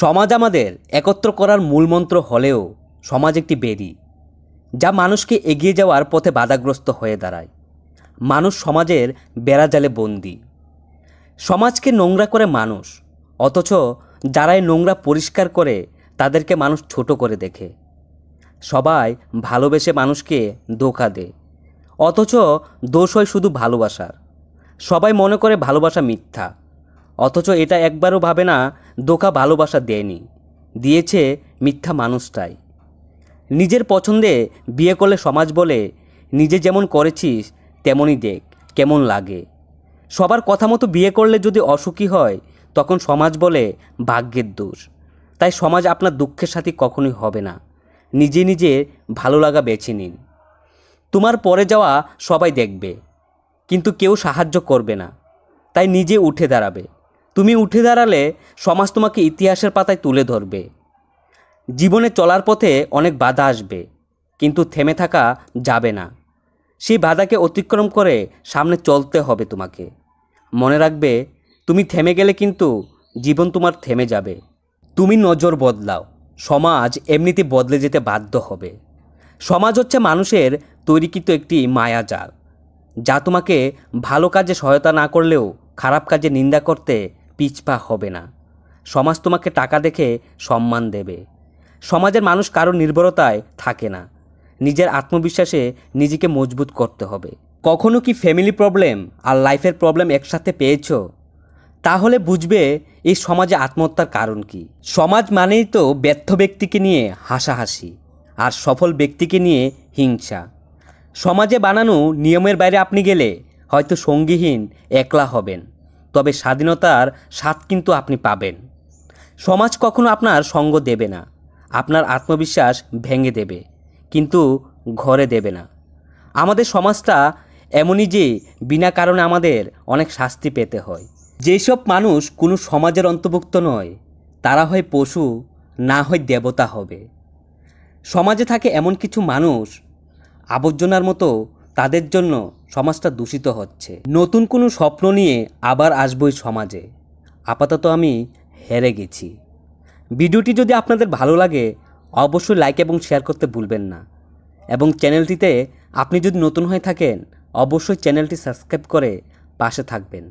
সমাজ আমাদের একত্র করার মূলমন্ত্র হলেও সমাজ একটি বেদি যা মানুষকে এগিয়ে যাওয়ার পথে বাধাগ্রস্ত হয়ে দাঁড়ায় মানুষ সমাজের বেড়াজালে বন্দি সমাজকে নোংরা করে মানুষ অথচ যারাই নোংরা পরিষ্কার করে তাদেরকে মানুষ ছোট করে দেখে সবাই ভালোবেসে মানুষকে ধোকা দেয় অথচ দোষ হয় শুধু ভালোবাসার সবাই মনে করে ভালোবাসা মিথ্যা অথচ এটা একবারও ভাবে না দোকা ভালোবাসা দেয়নি দিয়েছে মিথ্যা মানুষটাই নিজের পছন্দে বিয়ে করলে সমাজ বলে নিজে যেমন করেছিস তেমনই দেখ কেমন লাগে সবার কথা মতো বিয়ে করলে যদি অসুখী হয় তখন সমাজ বলে ভাগ্যের দোষ তাই সমাজ আপনার দুঃখের সাথে কখনোই হবে না নিজে নিজে ভালো লাগা বেছে নিন তোমার পরে যাওয়া সবাই দেখবে কিন্তু কেউ সাহায্য করবে না তাই নিজে উঠে দাঁড়াবে তুমি উঠে দাঁড়ালে সমাজ তোমাকে ইতিহাসের পাতায় তুলে ধরবে জীবনে চলার পথে অনেক বাধা আসবে কিন্তু থেমে থাকা যাবে না সেই বাধাকে অতিক্রম করে সামনে চলতে হবে তোমাকে মনে রাখবে তুমি থেমে গেলে কিন্তু জীবন তোমার থেমে যাবে তুমি নজর বদলাও সমাজ এমনিতে বদলে যেতে বাধ্য হবে সমাজ হচ্ছে মানুষের তৈরিকৃত একটি মায়াজাল যা তোমাকে ভালো কাজে সহায়তা না করলেও খারাপ কাজে নিন্দা করতে পিছপা হবে না সমাজ তোমাকে টাকা দেখে সম্মান দেবে সমাজের মানুষ কারো নির্ভরতায় থাকে না নিজের আত্মবিশ্বাসে নিজেকে মজবুত করতে হবে কখনো কি ফ্যামিলি প্রবলেম আর লাইফের প্রবলেম একসাথে পেয়েছ তাহলে বুঝবে এই সমাজে আত্মহত্যার কারণ কি সমাজ মানেই তো ব্যর্থ ব্যক্তিকে নিয়ে হাসাহাসি আর সফল ব্যক্তিকে নিয়ে হিংসা সমাজে বানানো নিয়মের বাইরে আপনি গেলে হয়তো সঙ্গীহীন একলা হবেন তবে স্বাধীনতার স্বাদ কিন্তু আপনি পাবেন সমাজ কখনো আপনার সঙ্গ দেবে না আপনার আত্মবিশ্বাস ভেঙে দেবে কিন্তু ঘরে দেবে না আমাদের সমাজটা এমনই যে বিনা কারণে আমাদের অনেক শাস্তি পেতে হয় যেসব মানুষ কোনো সমাজের অন্তর্ভুক্ত নয় তারা হয় পশু না হয় দেবতা হবে সমাজে থাকে এমন কিছু মানুষ আবর্জনার মতো তাদের জন্য সমাজটা দূষিত হচ্ছে নতুন কোনো স্বপ্ন নিয়ে আবার আসবই সমাজে আপাতত আমি হেরে গেছি ভিডিওটি যদি আপনাদের ভালো লাগে অবশ্যই লাইক এবং শেয়ার করতে ভুলবেন না এবং চ্যানেলটিতে আপনি যদি নতুন হয়ে থাকেন অবশ্যই চ্যানেলটি সাবস্ক্রাইব করে পাশে থাকবেন